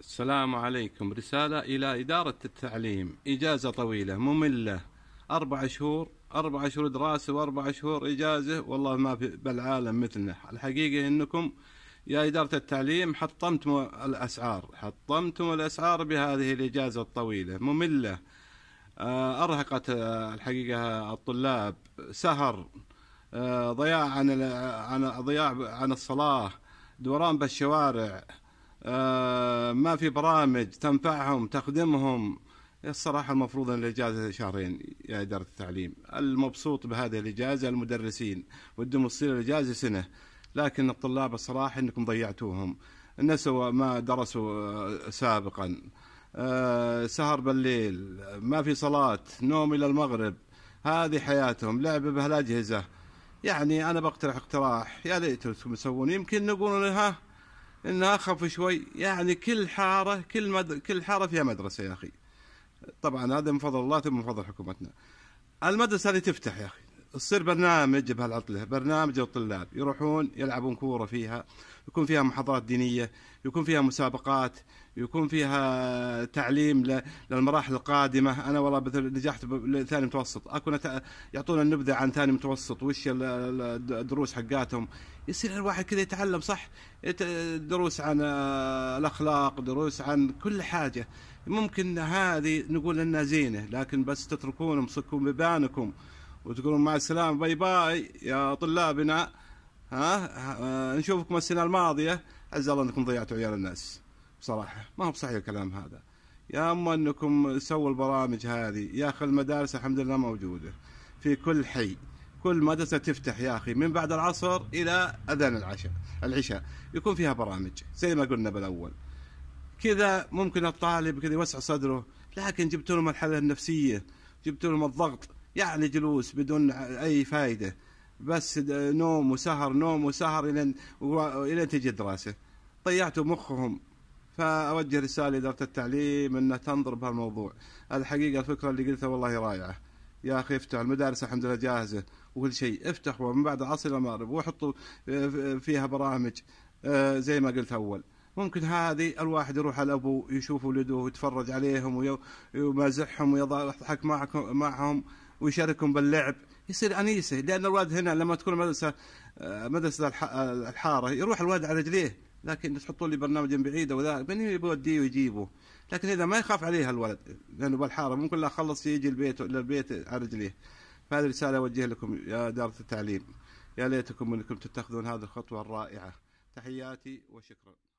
السلام عليكم رسالة إلى إدارة التعليم إجازة طويلة مملة أربع شهور أربع شهور دراسة وأربع شهور إجازة والله ما في بالعالم مثلنا الحقيقة أنكم يا إدارة التعليم حطمتم الأسعار حطمتم الأسعار بهذه الإجازة الطويلة مملة آه، أرهقت آه، الحقيقة الطلاب سهر آه، ضياع عن ضياع عن الصلاة دوران بالشوارع آه، ما في برامج تنفعهم تخدمهم الصراحة المفروض أن الإجازة شهرين يا إدارة التعليم المبسوط بهذه الإجازة المدرسين ودهم تصير الإجازة سنة لكن الطلاب الصراحة أنكم ضيعتوهم نسوا ما درسوا آه، سابقا آه، سهر بالليل ما في صلاة نوم إلى المغرب هذه حياتهم لعب بهالأجهزة يعني أنا بقترح اقتراح يا ليتكم تسوون يمكن نقول لها انه اخف شوي يعني كل حاره كل مد... كل حاره فيها مدرسه يا اخي طبعا هذا من فضل الله ثم من فضل حكومتنا المدرسه هذه تفتح يا اخي تصير برنامج بهالعطله برنامج للطلاب يروحون يلعبون كوره فيها يكون فيها محاضرات دينيه يكون فيها مسابقات يكون فيها تعليم للمراحل القادمه انا والله مثل نجحت ثاني متوسط اكون يعطونا النبذه عن ثاني متوسط وش الدروس حقاتهم يصير الواحد كذا يتعلم صح دروس عن آه، الاخلاق دروس عن كل حاجه ممكن هذه نقول انها زينه لكن بس تتركون امسكوا ببانكم وتقولون مع السلامه باي باي يا طلابنا ها نشوفكم السنه الماضيه عز الله انكم ضيعتوا عيال الناس بصراحه ما هو بصحيح الكلام هذا يا اما انكم سووا البرامج هذه يا اخي المدارس الحمد لله موجوده في كل حي كل مدرسة تفتح يا أخي من بعد العصر إلى أذان العشاء العشاء يكون فيها برامج زي ما قلنا بالأول كذا ممكن الطالب كذا يوسع صدره لكن جبتوا لهم الحالة النفسية جبتوا لهم الضغط يعني جلوس بدون اي فائده بس نوم وسهر نوم وسهر الى الى تجي الدراسه ضيعتوا مخهم فاوجه رساله لاداره التعليم انها تنظر بهالموضوع الحقيقه الفكره اللي قلتها والله رائعه يا اخي افتح المدارس الحمد لله جاهزه وكل شيء افتح ومن بعد عصر الى المغرب وحطوا آه، فيها برامج آه، زي ما قلت اول ممكن هذه الواحد يروح على ابوه يشوف ولده ويتفرج عليهم ويمازحهم ويضحك معهم ويشاركهم باللعب يصير انيسه لان الولد هنا لما تكون مدرسه آه، مدرسه آه، الحاره يروح الولد على رجليه لكن تحطوا لي برنامج بعيده وذا من يوديه ويجيبه لكن اذا ما يخاف عليها الولد لانه بالحاره ممكن لا خلص يجي البيت للبيت على رجليه فهذه رساله اوجهها لكم يا اداره التعليم يا ليتكم انكم تتخذون هذه الخطوه الرائعه تحياتي وشكرا